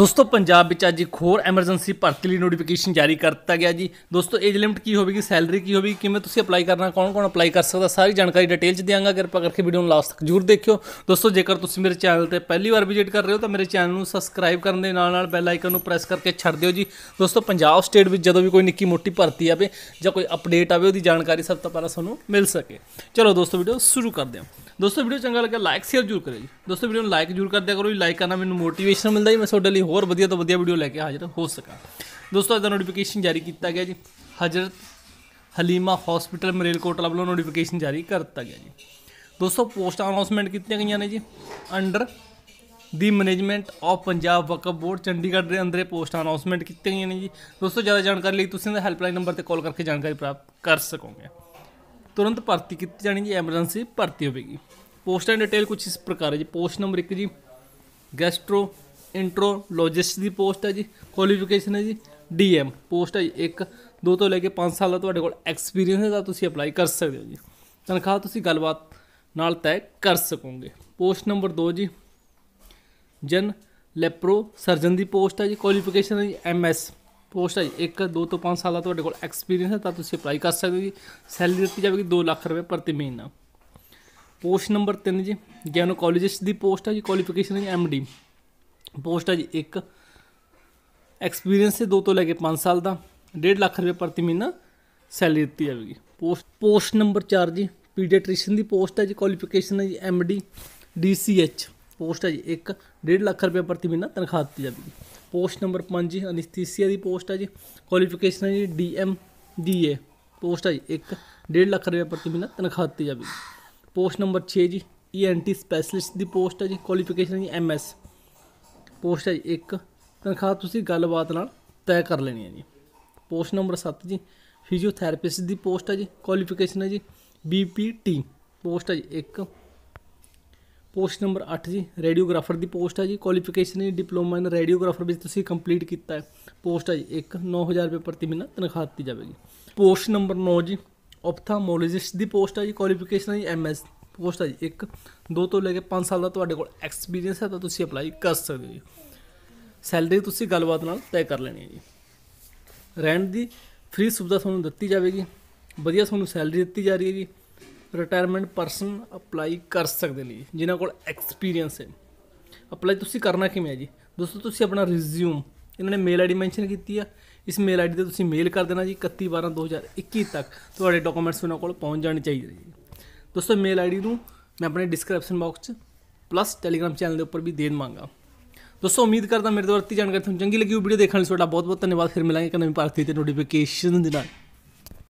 ਦੋਸਤੋ ਪੰਜਾਬ ਵਿੱਚ ਅੱਜ ਇੱਕ ਹੋਰ ਐਮਰਜੈਂਸੀ ਭਰਤੀ ਲਈ ਨੋਟੀਫਿਕੇਸ਼ਨ ਜਾਰੀ ਕਰ ਦਿੱਤਾ ਗਿਆ ਜੀ ਦੋਸਤੋ ਏਜ ਲਿਮਟ ਕੀ ਹੋਵੇਗੀ ਸੈਲਰੀ ਕੀ ਹੋਵੇਗੀ ਕਿਵੇਂ ਤੁਸੀਂ ਅਪਲਾਈ ਕਰਨਾ ਕੌਣ ਕੌਣ ਅਪਲਾਈ ਕਰ ਸਕਦਾ ਸਾਰੀ ਜਾਣਕਾਰੀ ਡਿਟੇਲ ਚ ਦਿਆਂਗਾ ਕਿਰਪਾ ਕਰਕੇ ਵੀਡੀਓ ਨੂੰ ਲਾਸਟ ਤੱਕ ਜ਼ਰੂਰ ਦੇਖਿਓ ਦੋਸਤੋ ਜੇਕਰ ਤੁਸੀਂ ਮੇਰੇ ਚੈਨਲ ਤੇ ਪਹਿਲੀ ਵਾਰ ਵਿਜ਼ਿਟ ਕਰ ਰਹੇ ਹੋ ਤਾਂ ਮੇਰੇ ਚੈਨਲ ਨੂੰ ਸਬਸਕ੍ਰਾਈਬ ਕਰਨ ਦੇ ਨਾਲ ਨਾਲ ਬੈਲ ਆਈਕਨ ਨੂੰ ਪ੍ਰੈਸ ਕਰਕੇ ਛੱਡ ਦਿਓ ਜੀ ਦੋਸਤੋ ਪੰਜਾਬ ਸਟੇਟ ਵਿੱਚ ਜਦੋਂ ਵੀ ਕੋਈ ਨਿੱਕੀ ਮੋਟੀ ਭਰਤੀ ਆਵੇ ਜਾਂ ਕੋਈ ਅਪਡੇਟ ਆਵੇ ਉਹਦੀ ਜਾਣਕਾਰੀ ਸਭ ਤੋਂ ਪਹਿਲਾਂ ਤੁਹਾਨੂੰ ਮਿਲ ਸਕੇ ਚਲੋ ਦੋਸਤੋ ਵੀਡੀਓ ਸ਼ੁਰੂ ਕਰਦੇ ਹਾਂ ਦੋਸਤੋ ਵੀਡੀਓ ਚੰਗਾ ਲੱਗਾ ਲਾਈਕ ਸ਼ੇਅਰ ਜ਼ਰੂਰ ਕਰਿਓ ਜੀ ਦੋਸਤੋ ਵੀਡੀਓ ਨੂੰ ਲਾਈਕ ਜ਼ਰੂਰ ਕਰ ਦਿਆ ਕਰੋ ਜੀ ਲਾਈਕ ਕਰਨਾ ਮੈਨੂੰ ਮੋਟੀਵੇਸ਼ਨ ਮਿਲਦਾ ਜੀ ਮੈਂ ਤੁਹਾਡੇ ਲਈ ਹੋਰ ਵਧੀਆ ਤੋਂ ਵਧੀਆ ਵੀਡੀਓ ਲੈ ਕੇ ਹਾਜ਼ਰ ਹੋ ਸਕਾਂ ਦੋਸਤੋ ਅੱਜ ਦਾ ਨੋਟੀਫਿਕੇਸ਼ਨ ਜਾਰੀ ਕੀਤਾ ਗਿਆ ਜੀ ਹਜ਼ਰਤ ਹਲੀਮਾ ਹਸਪੀਟਲ ਮਰੇਲਕੋਟਲਾ ਵੱਲੋਂ ਨੋਟੀਫਿਕੇਸ਼ਨ ਜਾਰੀ ਕਰ ਦਿੱਤਾ ਗਿਆ ਜੀ ਦੋਸਤੋ ਪੋਸਟ ਅਨਾਉਂਸਮੈਂਟ ਕੀਤੀਆਂ ਗਈਆਂ ਨੇ ਜੀ under the management of Punjab Wakf board Chandigarh ਦੇ ਅੰਦਰੇ ਪੋਸਟ ਅਨਾਉਂਸਮੈਂਟ ਕੀਤੀਆਂ ਗਈਆਂ ਨੇ ਜੀ ਦੋਸਤੋ ਜ਼ਿਆਦਾ ਜਾਣਕਾਰੀ ਲਈ ਤੁਸੀਂ ਇਹਦਾ ਹੈਲਪਲਾਈਨ ਨੰਬਰ ਤੇ ਕਾਲ ਕਰਕੇ ਜਾਣਕਾਰੀ ਪ੍ਰਾਪਤ ਕਰ ਸਕੋਗੇ ਤੁਰੰਤ ਭਰਤੀ ਕੀਤੀ ਜਾਣੀ ਜੀ ਐਮਰਜੈਂਸੀ ਭਰਤੀ ਹੋਵੇਗੀ ਪੋਸਟ ਐਂਡ ਡਿਟੇਲ ਕੁਝ ਇਸ ਪ੍ਰਕਾਰ ਹੈ ਜੀ ਪੋਸਟ ਨੰਬਰ 1 ਜੀ ਗੈਸਟਰੋ ਇੰਟਰੋਲੋਜਿਸਟ ਦੀ ਪੋਸਟ ਹੈ ਜੀ ਕੁਆਲੀਫਿਕੇਸ਼ਨ ਹੈ ਜੀ ਡੀਐਮ ਪੋਸਟ ਹੈ 1 2 ਤੋਂ ਲੈ ਕੇ 5 ਸਾਲ ਦਾ ਤੁਹਾਡੇ ਕੋਲ ਐਕਸਪੀਰੀਅੰਸ ਹੈ ਤਾਂ ਤੁਸੀਂ ਅਪਲਾਈ ਕਰ ਸਕਦੇ ਹੋ ਜੀ ਤਨਖਾਹ ਤੁਸੀਂ ਗੱਲਬਾਤ ਨਾਲ ਤੈਅ ਕਰ ਸਕੋਗੇ ਪੋਸਟ ਨੰਬਰ 2 ਜੀ ਜਨ ਲੈਪਰੋ ਸਰਜਨ ਦੀ ਪੋਸਟ ਹੈ ਜੀ ਕੁਆਲੀਫਿਕੇਸ਼ਨ ਹੈ ਜੀ ਐਮਐਸ ਪੋਸਟ ਹੈ ਇੱਕ 2 ਤੋਂ 5 ਸਾਲ ਦਾ ਤੁਹਾਡੇ ਕੋਲ ਐਕਸਪੀਰੀਅੰਸ ਹੈ ਤਾਂ ਤੁਸੀਂ ਅਪਲਾਈ ਕਰ ਸਕਦੇ ਜੀ ਸੈਲਰੀ ਦਿੱਤੀ ਜਾਵੇਗੀ 2 ਲੱਖ ਰੁਪਏ ਪ੍ਰਤੀ ਮਹੀਨਾ ਪੋਸਟ ਨੰਬਰ 3 ਜੀ ਗਾਇਨੋਕੋਲੋਜਿਸਟ ਦੀ ਪੋਸਟ ਹੈ ਜੀ ਕੁਆਲੀਫਿਕੇਸ਼ਨ ਹੈ ਐਮਡੀ ਪੋਸਟ ਹੈ ਜੀ ਇੱਕ ਐਕਸਪੀਰੀਅੰਸ ਹੈ 2 ਤੋਂ ਲੈ ਕੇ 5 ਸਾਲ ਦਾ 1.5 ਲੱਖ ਰੁਪਏ ਪ੍ਰਤੀ ਮਹੀਨਾ ਸੈਲਰੀ ਦਿੱਤੀ ਜਾਵੇਗੀ ਪੋਸਟ ਪੋਸਟ ਨੰਬਰ 4 ਜੀ ਪੀਡੀਆਟ੍ਰੀਸ਼ੀਅਨ ਦੀ ਪੋਸਟ ਹੈ ਜੀ ਕੁਆਲੀਫਿਕੇਸ਼ਨ ਹੈ ਜੀ ਐਮਡੀ ਡੀਸੀਐਚ ਪੋਸਟ ਹੈ ਜੀ 1.5 ਲੱਖ ਰੁਪਏ ਪ੍ਰਤੀ ਮਹੀਨਾ ਤਨਖਾਹ ਦਿੱਤੀ ਜਾਵੇਗੀ ਪੋਸਟ ਨੰਬਰ 5 ਜੀ ਅਨਿਸਥੀਸੀਆ ਦੀ ਪੋਸਟ ਹੈ ਜੀ ਕੁਆਲੀਫਿਕੇਸ਼ਨ ਹੈ ਜੀ ਡੀਐਮ ਡੀਏ ਪੋਸਟ ਹੈ ਜੀ 1.5 ਲੱਖ ਰੁਪਏ ਪ੍ਰਤੀ ਮਹੀਨਾ ਤਨਖਾਹ ਦਿੱਤੀ ਜਾਵੇਗੀ ਪੋਸਟ ਨੰਬਰ 6 ਜੀ ਈਐਨਟੀ ਸਪੈਸ਼ਲਿਸਟ ਦੀ ਪੋਸਟ ਹੈ ਜੀ ਕੁਆਲੀਫਿਕੇਸ਼ਨ ਹੈ ਜੀ ਐਮਐਸ ਪੋਸਟ ਹੈ ਜੀ 1 ਤਨਖਾਹ ਤੁਸੀਂ ਗੱਲਬਾਤ ਨਾਲ ਤੈਅ ਕਰ ਲੈਣੀ ਹੈ ਜੀ ਪੋਸਟ ਨੰਬਰ 7 ਜੀ ਫਿਜ਼ੀਓਥੈਰੇਪਿਸਟ ਦੀ ਪੋਸਟ ਹੈ ਜੀ ਕੁਆਲੀਫਿਕੇਸ਼ਨ ਹੈ ਜੀ ਬੀਪੀਟੀ ਪੋਸਟ ਹੈ ਜੀ 1 ਪੋਸਟ ਨੰਬਰ 8 ਜੀ ਰੇਡੀਓਗ੍ਰਾਫਰ ਦੀ ਪੋਸਟ ਹੈ ਜੀ ਕੁਆਲੀਫਿਕੇਸ਼ਨ ਹੈ ਡਿਪਲੋਮਾ ਇਨ ਰੇਡੀਓਗ੍ਰਾਫਰ ਵਿੱਚ ਤੁਸੀਂ ਕੰਪਲੀਟ ਕੀਤਾ ਹੈ ਪੋਸਟ ਹੈ ਜੀ ਇੱਕ 9000 ਰੁਪਏ ਪ੍ਰਤੀ ਮਹੀਨਾ ਤਨਖਾਹ ਦਿੱਤੀ ਜਾਵੇਗੀ ਪੋਸਟ ਨੰਬਰ 9 ਜੀ ਆਪਥਾਲਮੋਲੋਜਿਸਟ ਦੀ ਪੋਸਟ ਹੈ ਜੀ ਕੁਆਲੀਫਿਕੇਸ਼ਨ ਹੈ ਐਮ ਐਮਐਸ ਪੋਸਟ ਹੈ ਜੀ ਇੱਕ 2 ਤੋਂ ਲੈ ਕੇ 5 ਸਾਲ ਦਾ ਤੁਹਾਡੇ ਕੋਲ ਐਕਸਪੀਰੀਅੰਸ ਹੈ ਤਾਂ ਤੁਸੀਂ ਅਪਲਾਈ ਕਰ ਸਕਦੇ ਹੋ ਸੈਲਰੀ ਤੁਸੀਂ ਗੱਲਬਾਤ ਨਾਲ ਤੈਅ ਕਰ ਲੈਣੀ ਹੈ ਜੀ ਰਹਿਣ ਦੀ ਫ੍ਰੀ ਸੁਵਿਧਾ ਤੁਹਾਨੂੰ ਦਿੱਤੀ ਜਾਵੇਗੀ ਵਧੀਆ ਤੁਹਾਨੂੰ ਸੈਲਰੀ ਦਿੱਤੀ ਜਾ ਰਹੀ ਹੈ ਜੀ ਰਿਟਾਇਰਮੈਂਟ ਪਰਸਨ ਅਪਲਾਈ ਕਰ ਸਕਦੇ ਲਈ ਜਿਨ੍ਹਾਂ ਕੋਲ ਐਕਸਪੀਰੀਅੰਸ ਹੈ ਅਪਲਾਈ ਤੁਸੀਂ ਕਰਨਾ ਕਿਵੇਂ ਹੈ ਜੀ ਦੋਸਤੋ ਤੁਸੀਂ ਆਪਣਾ ਰਿਜ਼ਿਊਮ ਇਹਨਾਂ ਨੇ ਮੇਲ ਆਈਡੀ ਮੈਂਸ਼ਨ ਕੀਤੀ ਆ ਇਸ ਮੇਲ ਆਈਡੀ ਤੇ ਤੁਸੀਂ ਮੇਲ ਕਰ ਦੇਣਾ ਜੀ 31/12/2021 ਤੱਕ ਤੁਹਾਡੇ ਡਾਕੂਮੈਂਟਸ ਉਹਨਾਂ ਕੋਲ ਪਹੁੰਚ ਜਾਣੇ ਚਾਹੀਦੇ ਜੀ ਦੋਸਤੋ ਮੇਲ ਆਈਡੀ ਨੂੰ ਮੈਂ ਆਪਣੇ ਡਿਸਕ੍ਰਿਪਸ਼ਨ ਬਾਕਸ 'ਚ ਪਲੱਸ ਟੈਲੀਗ੍ਰam ਚੈਨਲ ਦੇ ਉੱਪਰ ਵੀ ਦੇ ਦਵਾਂਗਾ ਦੋਸਤੋ ਉਮੀਦ ਕਰਦਾ ਮੇਰੇ ਦੁਆਰਾ ਦਿੱਤੀ ਜਾਣਕਾਰੀ ਤੁਹਾਨੂੰ ਚੰਗੀ ਲੱਗੀ ਉਹ ਵੀਡੀਓ ਦੇਖਣ ਲਈ ਤੁਹਾਡਾ ਬਹੁਤ ਬਹੁਤ ਧੰਨਵਾਦ ਫਿਰ ਮਿਲਾਂਗੇ ਇੱਕ ਨਵੀਂ ਭਾਰਤੀ ਤੇ ਨੋਟੀਫਿਕੇਸ਼ਨ ਦੇ ਨਾਲ